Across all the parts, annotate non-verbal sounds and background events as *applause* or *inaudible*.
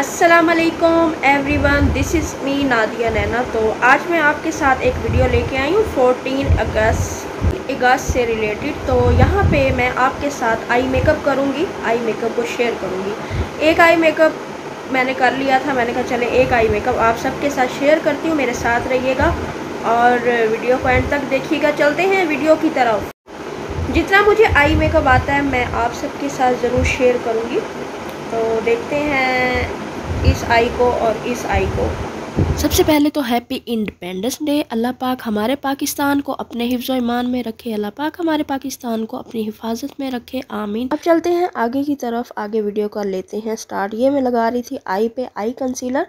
असलकम everyone this is me Nadia Naina तो आज मैं आपके साथ एक वीडियो लेके आई हूँ 14 अगस्त अगस्त से रिलेटेड तो यहाँ पे मैं आपके साथ आई मेकअप करूँगी आई मेकअप को शेयर करूँगी एक आई मेकअप मैंने कर लिया था मैंने कहा चले एक आई मेकअप आप सबके साथ शेयर करती हूँ मेरे साथ रहिएगा और वीडियो को एंड तक देखिएगा चलते हैं वीडियो की तरफ जितना मुझे आई मेकअप आता है मैं आप सबके साथ ज़रूर शेयर करूँगी तो देखते हैं इस आई को और इस आई को सबसे पहले तो हैप्पी इंडिपेंडेंस डे अल्लाह पाक हमारे पाकिस्तान को अपने हिफ्ज़ ईमान में रखे अल्लाह पाक हमारे पाकिस्तान को अपनी हिफाजत में रखे आमीन अब चलते हैं आगे की तरफ आगे वीडियो कर लेते हैं स्टार्ट ये मैं लगा रही थी आई पे आई कंसीलर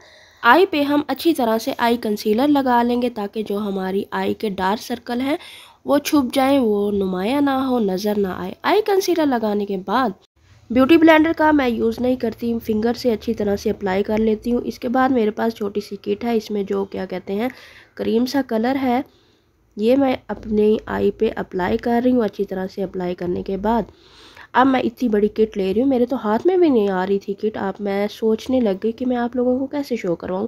आई पे हम अच्छी तरह से आई कंसीलर लगा लेंगे ताकि जो हमारी आई के डार्क सर्कल हैं वो छुप जाएँ वो नुमाया ना हो नज़र ना आए आई कंसीलर लगाने के बाद ब्यूटी ब्लेंडर का मैं यूज़ नहीं करती फिंगर से अच्छी तरह से अप्लाई कर लेती हूँ इसके बाद मेरे पास छोटी सी किट है इसमें जो क्या कहते हैं क्रीम सा कलर है ये मैं अपनी आई पे अप्लाई कर रही हूँ अच्छी तरह से अप्लाई करने के बाद अब मैं इतनी बड़ी किट ले रही हूँ मेरे तो हाथ में भी नहीं आ रही थी किट अब मैं सोचने लग गई कि मैं आप लोगों को कैसे शो करवाऊँ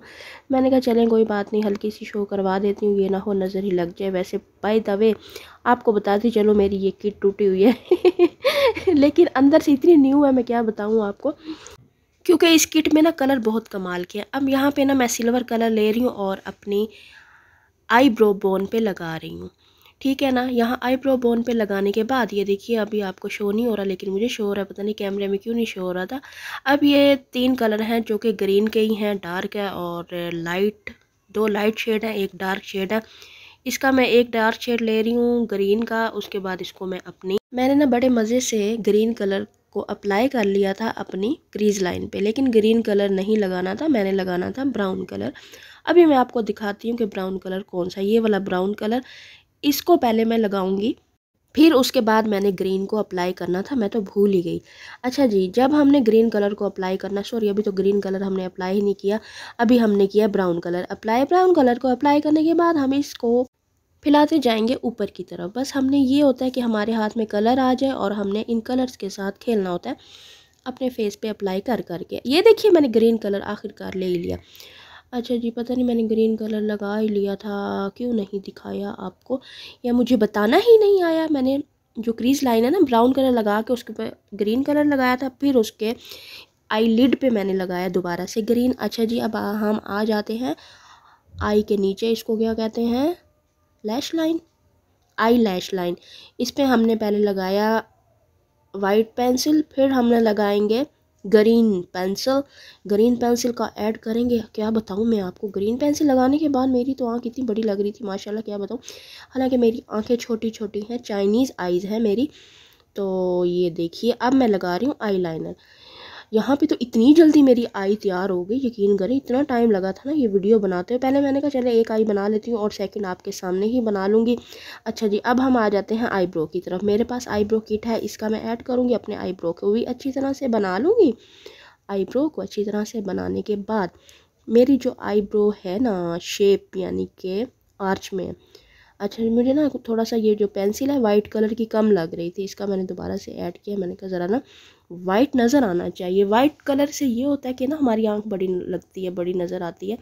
मैंने कहा चलें कोई बात नहीं हल्की सी शो करवा देती हूँ ये ना हो नज़र ही लग जाए वैसे बाई दवे आपको बताती चलो मेरी ये किट टूटी हुई है *laughs* लेकिन अंदर से इतनी न्यू है मैं क्या बताऊँ आपको क्योंकि इस किट में ना कलर बहुत कमाल के हैं अब यहाँ पर ना मैं सिल्वर कलर ले रही हूँ और अपनी आईब्रो बोन पर लगा रही हूँ ठीक है ना यहाँ आईब्रो बोन पे लगाने के बाद ये देखिए अभी आपको शो नहीं हो रहा लेकिन मुझे शो हो रहा है पता नहीं कैमरे में क्यों नहीं शो हो रहा था अब ये तीन कलर हैं जो कि ग्रीन के ही हैं डार्क है और लाइट दो लाइट शेड हैं एक डार्क शेड है इसका मैं एक डार्क शेड ले रही हूँ ग्रीन का उसके बाद इसको मैं अपनी मैंने ना बड़े मज़े से ग्रीन कलर को अप्लाई कर लिया था अपनी क्रीज लाइन पे लेकिन ग्रीन कलर नहीं लगाना था मैंने लगाना था ब्राउन कलर अभी मैं आपको दिखाती हूँ कि ब्राउन कलर कौन सा ये वाला ब्राउन कलर इसको पहले मैं लगाऊंगी फिर उसके बाद मैंने ग्रीन को अप्लाई करना था मैं तो भूल ही गई अच्छा जी जब हमने ग्रीन कलर को अप्लाई करना सॉरी अभी तो ग्रीन कलर हमने अप्लाई ही नहीं किया अभी हमने किया brown colour apply brown colour को अप्लाई करने के बाद हम इसको फिलाते जाएंगे ऊपर की तरफ बस हमने ये होता है कि हमारे हाथ में कलर आ जाए और हमने इन कलर्स के साथ खेलना होता है अपने फेस पे अप्लाई कर करके ये देखिए मैंने ग्रीन कलर आखिरकार ले ही लिया अच्छा जी पता नहीं मैंने ग्रीन कलर लगा ही लिया था क्यों नहीं दिखाया आपको या मुझे बताना ही नहीं आया मैंने जो क्रीज लाइन है ना ब्राउन कलर लगा के उसके ऊपर ग्रीन कलर लगाया था फिर उसके आई लिड पर मैंने लगाया दोबारा से ग्रीन अच्छा जी अब हम आ जाते हैं आई के नीचे इसको क्या कहते हैं लैश लाइन आई लैश लाइन इस पर हमने पहले लगाया वाइट पेंसिल फिर हमने लगाएंगे ग्रीन पेंसिल ग्रीन पेंसिल का ऐड करेंगे क्या बताऊँ मैं आपको ग्रीन पेंसिल लगाने के बाद मेरी तो आँख इतनी बड़ी लग रही थी माशाल्लाह क्या बताऊँ हालांकि मेरी आँखें छोटी छोटी हैं चाइनीज़ आइज़ है मेरी तो ये देखिए अब मैं लगा रही हूँ आईलाइनर यहाँ पे तो इतनी जल्दी मेरी आई तैयार हो गई यकीन करें इतना टाइम लगा था ना ये वीडियो बनाते हुए पहले मैंने कहा चले एक आई बना लेती हूँ और सेकंड आपके सामने ही बना लूँगी अच्छा जी अब हम आ जाते हैं आईब्रो की तरफ मेरे पास आईब्रो किट है इसका मैं ऐड करूँगी अपने आईब्रो को भी अच्छी तरह से बना लूँगी आईब्रो को अच्छी तरह से बनाने के बाद मेरी जो आईब्रो है ना शेप यानी कि आर्च में अच्छा मुझे ना थोड़ा सा ये जो पेंसिल है वाइट कलर की कम लग रही थी इसका मैंने दोबारा से ऐड किया मैंने कहा ज़रा ना वाइट नज़र आना चाहिए वाइट कलर से ये होता है कि ना हमारी आँख बड़ी लगती है बड़ी नज़र आती है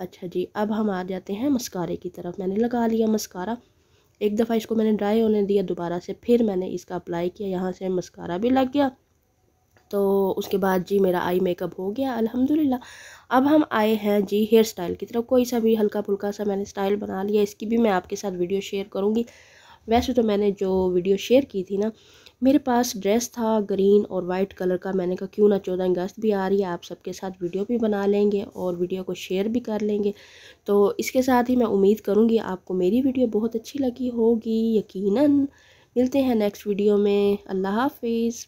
अच्छा जी अब हम आ जाते हैं मस्कारे की तरफ मैंने लगा लिया मस्कारा एक दफ़ा इसको मैंने ड्राई होने दिया दोबारा से फिर मैंने इसका अप्लाई किया यहाँ से मस्कारा भी लग गया तो उसके बाद जी मेरा आई मेकअप हो गया अल्हम्दुलिल्लाह अब हम आए हैं जी हेयर स्टाइल की तरफ कोई सा भी हल्का फुल्का सा मैंने स्टाइल बना लिया इसकी भी मैं आपके साथ वीडियो शेयर करूँगी वैसे तो मैंने जो वीडियो शेयर की थी ना मेरे पास ड्रेस था ग्रीन और वाइट कलर का मैंने कहा क्यों ना चौदह अगस्त भी आ रही है आप सबके साथ वीडियो भी बना लेंगे और वीडियो को शेयर भी कर लेंगे तो इसके साथ ही मैं उम्मीद करूँगी आपको मेरी वीडियो बहुत अच्छी लगी होगी यकीन मिलते हैं नेक्स्ट वीडियो में अल्लाह हाफिज़